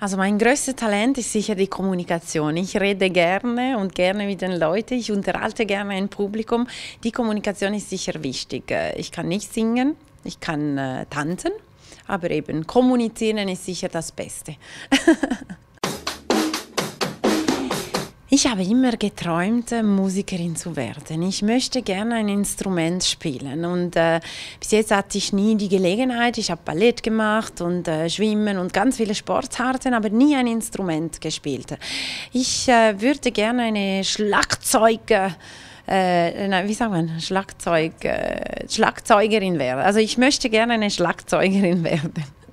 Also mein größtes Talent ist sicher die Kommunikation. Ich rede gerne und gerne mit den Leuten. Ich unterhalte gerne ein Publikum. Die Kommunikation ist sicher wichtig. Ich kann nicht singen, ich kann äh, tanzen, aber eben kommunizieren ist sicher das Beste. Ich habe immer geträumt, äh, Musikerin zu werden. Ich möchte gerne ein Instrument spielen. Und äh, bis jetzt hatte ich nie die Gelegenheit. Ich habe Ballett gemacht und äh, Schwimmen und ganz viele Sportarten, aber nie ein Instrument gespielt. Ich äh, würde gerne eine Schlagzeuge äh, äh nein, wie sagt man, Schlagzeug, äh, Schlagzeugerin werden. Also ich möchte gerne eine Schlagzeugerin werden.